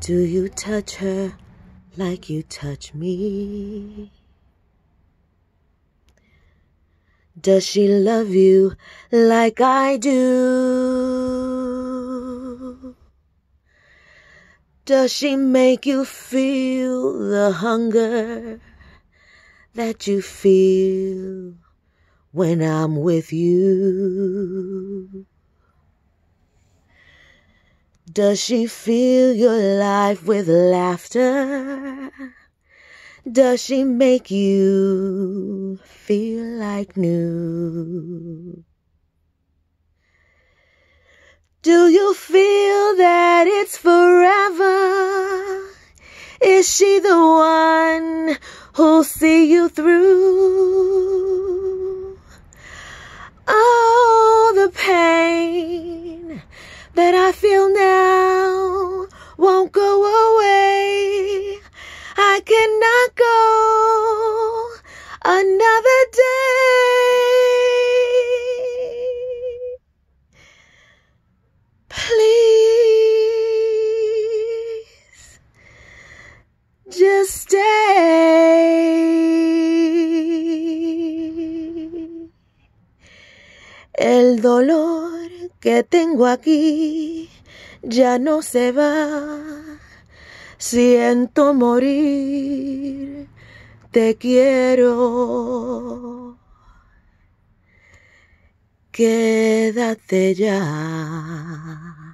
Do you touch her like you touch me? Does she love you like I do? Does she make you feel the hunger that you feel when I'm with you? Does she fill your life with laughter? Does she make you feel like new? Do you feel that it's forever? Is she the one who'll see you through? I cannot go another day. Please just stay. El dolor que tengo aquí ya no se va. siento morir, te quiero. Quédate ya.